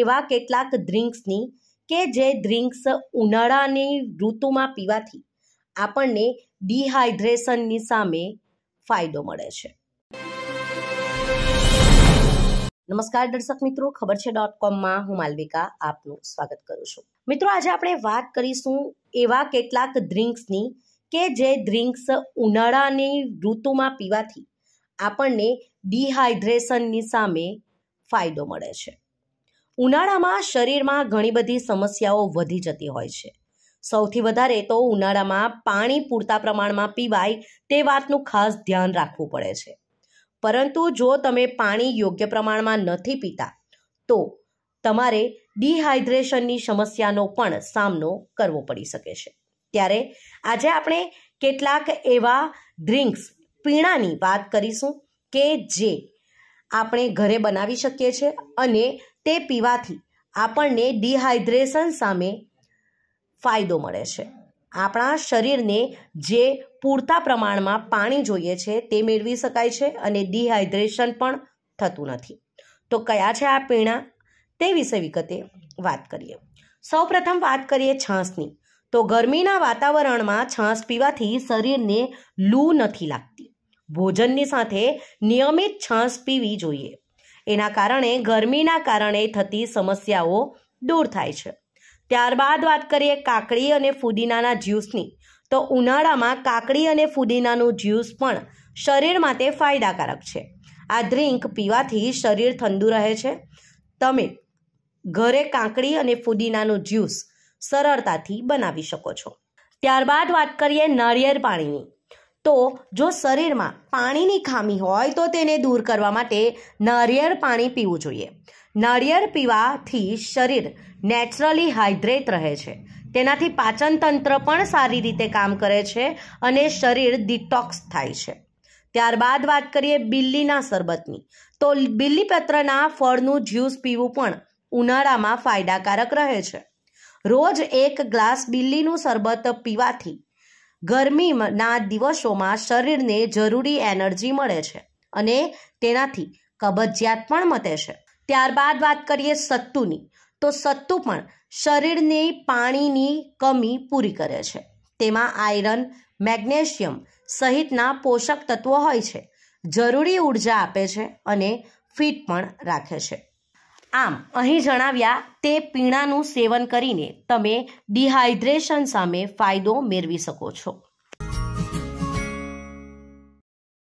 એવા કેટલાક ડ્રિંક્સની કે જે ડ્રિંક્સ ઉનાળાની ઋતુમાં પીવાથી આપણને ડિહાઈડ્રેશનની સામે ફાયદો મળે છે નમસ્કાર દર્શક મિત્રો ખબર છે ડોટ કોમમાં હું માલવિકા આપનું સ્વાગત કરું છું મિત્રો આજે આપણે વાત કરીશું એવા કેટલાક ડ્રિંક્સની કે જે ડ્રિંક્સ ઉનાળાની ઋતુમાં પીવાથી આપણને ડિહાઈડ્રેશનની સામે ફાયદો મળે છે ઉનાળામાં શરીરમાં ઘણી બધી સમસ્યાઓ વધી જતી હોય છે સૌથી વધારે તો ઉનાળામાં પાણી પૂરતા પ્રમાણમાં પીવાય તે વાતનું ખાસ ધ્યાન રાખવું પડે છે પરંતુ જો તમે પાણી યોગ્ય પ્રમાણમાં નથી પીતા તો તમારે ડિહાઇડ્રેશનની સમસ્યાનો પણ સામનો કરવો પડી શકે છે ત્યારે આજે આપણે કેટલાક એવા ડ્રિંક્સ પીણાની વાત કરીશું કે જે આપણે ઘરે બનાવી શકીએ છીએ અને તે પીવાથી આપણને ડિહાઈડ્રેશન સામે ફાયદો મળે છે આપણા શરીરને જે પૂરતા પ્રમાણમાં પાણી જોઈએ છે તે મેળવી શકાય છે અને ડિહાઇડ્રેશન પણ થતું નથી તો કયા છે આ પીણા તે વિશે વિગતે વાત કરીએ સૌપ્રથમ વાત કરીએ છાશની તો ગરમીના વાતાવરણમાં છાશ પીવાથી શરીરને લૂ નથી લાગતી ભોજનની સાથે નિયમિત છાશ પીવી જોઈએ એના કારણે ગરમીના કારણે થતી સમસ્યાઓ દૂર થાય છે ત્યારબાદ વાત કરીએ કાકડી અને ફુદીનાના જ્યુસની તો ઉનાળામાં કાકડી અને ફુદીનાનું જ્યુસ પણ શરીર માટે ફાયદાકારક છે આ ડ્રિંક પીવાથી શરીર ઠંડુ રહે છે તમે ઘરે કાકડી અને ફુદીનાનું જ્યુસ સરળતાથી બનાવી શકો છો ત્યારબાદ વાત કરીએ નાળિયેર પાણીની તો જો શરીરમાં પાણીની ખામી હોય તો તેને દૂર કરવા માટે નારિયેળ પાણી પીવું જોઈએ નારિયેળ પીવાથી શરીર નેચરલી હાઇડ્રેટ રહે છે તેનાથી પાચન તંત્ર પણ સારી રીતે કામ કરે છે અને શરીર ડિટોક્સ થાય છે ત્યારબાદ વાત કરીએ બિલ્લીના શરબતની તો બિલ્લી પત્રના ફળનું જ્યુસ પીવું પણ ઉનાળામાં ફાયદાકારક રહે છે રોજ એક ગ્લાસ બિલ્લીનું શરબત પીવાથી ગરમીના દિવસોમાં શરીરને જરૂરી એનર્જી મળે છે અને તેનાથી કબજિયાત પણ મટે છે ત્યારબાદ વાત કરીએ સત્તુની તો સત્તુ પણ શરીરની પાણીની કમી પૂરી કરે છે તેમાં આયરન મેગ્નેશિયમ સહિતના પોષક તત્વો હોય છે જરૂરી ઉર્જા આપે છે અને ફિટ પણ રાખે છે આમ અહીં જણાવ્યા તે પીણાનું સેવન કરીને તમે ડિહાઇડ્રેશન સામે ફાયદો મેળવી શકો છો